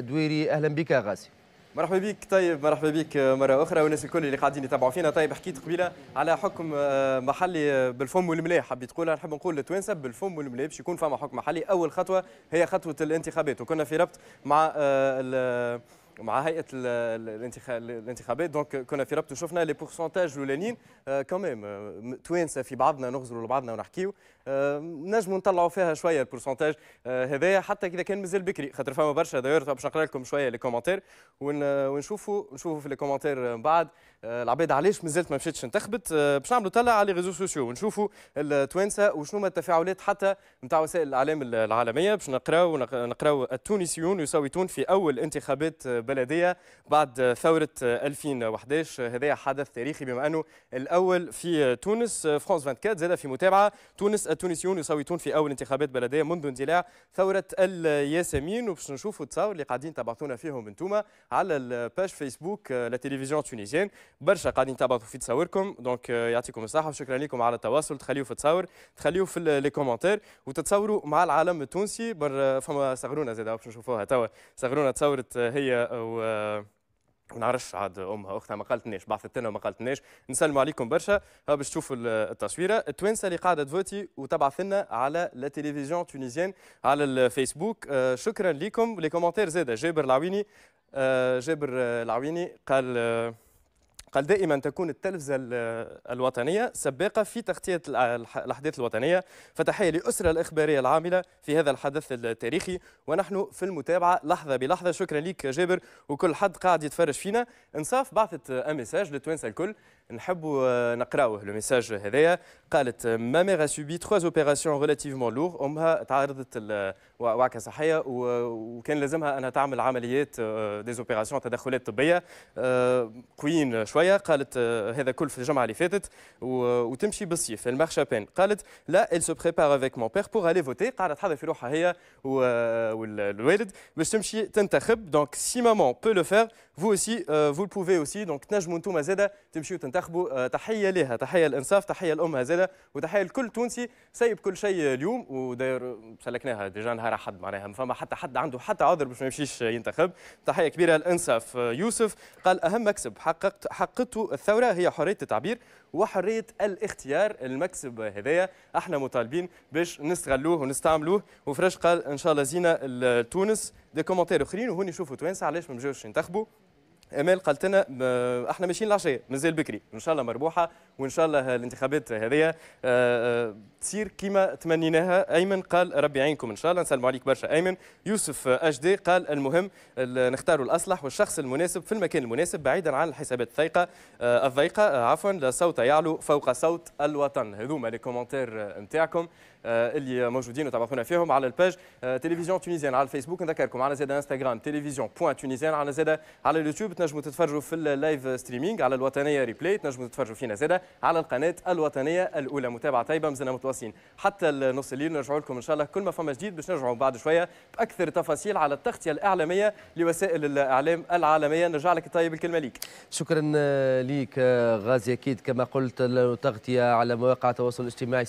دويري اهلا بك غازي مرحبا بك طيب مرحبا بك مره اخرى والناس الكل اللي قاعدين يتابعوا فينا طيب حكيت قبيله على حكم آه، محلي آه، بالفم والملاح حبيت تقولها نحب نقول للتوانسه بالفم والملاح باش يكون فما حكم محلي اول خطوه هي خطوه الانتخابات وكنا في ربط مع آه، مع هيئه الانتخابات دونك كنا في ربط وشفنا لي بورسونتاج الاولانيين كوميم توانسه في بعضنا نغزروا لبعضنا ونحكيو آه، نجموا نطلعوا فيها شويه البورسونتاج آه، هذايا حتى اذا كان مازال بكري خاطر فما برشا داير باش نقرا لكم شويه لي كومنتير ونشوفوا نشوفوا في لي كومنتير من بعد آه، العباد علاش مازالت ما مشيتش انتخبت باش نعملوا طلع على ريزو سوسيو ونشوفوا التوانسه وشنو هما التفاعلات حتى نتاع وسائل الاعلام العالميه باش نقراو نقراو التونسيون يصوتون في اول انتخابات البلديه بعد ثوره 2011 هذا حدث تاريخي بما انه الاول في تونس فرانس 24 زاد في متابعه تونس التونسيون يصوتون في اول انتخابات بلديه منذ اندلاع ثوره الياسمين وباش نشوفوا التصاور اللي قاعدين تبعثونا فيهم انتم على الباج فيسبوك لتلفزيون تلفزيون تونيزيان برشا قاعدين تبعثوا في تصاوركم دونك euh, يعطيكم الصحه وشكرا لكم على التواصل تخليوه في التصاور تخليوه في لي كومنتير وتتصوروا مع العالم التونسي بر فما صغرونا زاد باش نشوفوها توا صغرونا تصورت هي و ما نعرفش عاد امها اختها ما قالتناش بعثت لنا وما قالتناش نسلموا عليكم برشا باش تشوفوا التصويره التوانسه اللي قاعده تفوتي وتبعث لنا على لا تلفزيون تونيزيان على الفيسبوك آه، شكرا لكم لي كومونتير زاده جابر العويني آه، جابر آه، العويني قال قال دائما تكون التلفزة الوطنية سباقة في تغطية الأحداث الوطنية فتحية لأسرة الإخبارية العاملة في هذا الحدث التاريخي ونحن في المتابعة لحظة بلحظة شكرا لك جابر وكل حد قاعد يتفرج فينا انصاف بعثت ميساج للتوانسة الكل نحبوا نقراوه لو ميساج هذايا قالت ما غا سوبي تخوا اوبيراسيون ريلاتيفمون لوغ امها تعرضت وعكه صحيه وكان لازمها انها تعمل عمليات دي آه، زوبيراسيون تدخلات طبيه آه، قويين شوي شويه قالت آه، هذا كل في الجمعه اللي فاتت وتمشي بالصيف المارشا بين قالت لا ال سو بريبار افيك مون بيغ بوغ الي فوتي قاعده تحضر في روحها هي والوالد باش تمشي تنتخب دونك سي مامون بو لو فير فو اوسي فو بوفي اوسي دونك تنجموا انتم زاده تمشيوا تنتخبوا آه، تحيه لها تحيه الانصاف تحيه لامها زاده وتحيه لكل تونسي سايب كل شيء اليوم وداير سلكناها ديجا نهار احد معناها فما حتى حد عنده حتى عذر باش ما يمشيش ينتخب تحيه كبيره الانصاف آه، يوسف قال اهم مكسب حققت حق حقته الثوره هي حريه التعبير وحريه الاختيار المكسب هذايا احنا مطالبين باش نستغلوه ونستعملوه وفرش قال ان شاء الله زينا تونس دي كومنتير اخرين وهوني شوفوا توانسه علاش ما مجاوش ينتخبوا امال قالت لنا آه، احنا ماشيين العشيه مازال بكري ان شاء الله مربوحه وان شاء الله الانتخابات هذه آه، آه، تصير كما تمنيناها ايمن قال ربي يعينكم ان شاء الله نسلموا عليك برشا ايمن يوسف اش دي قال المهم نختاروا الاصلح والشخص المناسب في المكان المناسب بعيدا عن الحسابات الثيقه الضيقه عفوا لا صوت يعلو فوق صوت الوطن هذوما لي كومنتير نتاعكم آه، اللي موجودين وتابعونا فيهم على الباج آه، تلفزيون تونيزيان على الفيسبوك نذكركم على زاد انستغرام تلفزيون بوان تونيزيان على زاد على اليوتيوب تنجموا تتفرجوا في اللايف ستريمينغ على الوطنيه ريبلاي تنجموا تتفرجوا فينا زاد على القناه الوطنيه الاولى متابعه طيبه مازلنا متواصلين حتى النص الليل نرجعوا لكم ان شاء الله كل ما فما جديد باش نرجعوا بعد شويه باكثر تفاصيل على التغطيه الاعلاميه لوسائل الاعلام العالميه نرجع لك طيب الكلمه ليك شكرا ليك غازي اكيد كما قلت التغطيه على مواقع التواصل الاجتماعي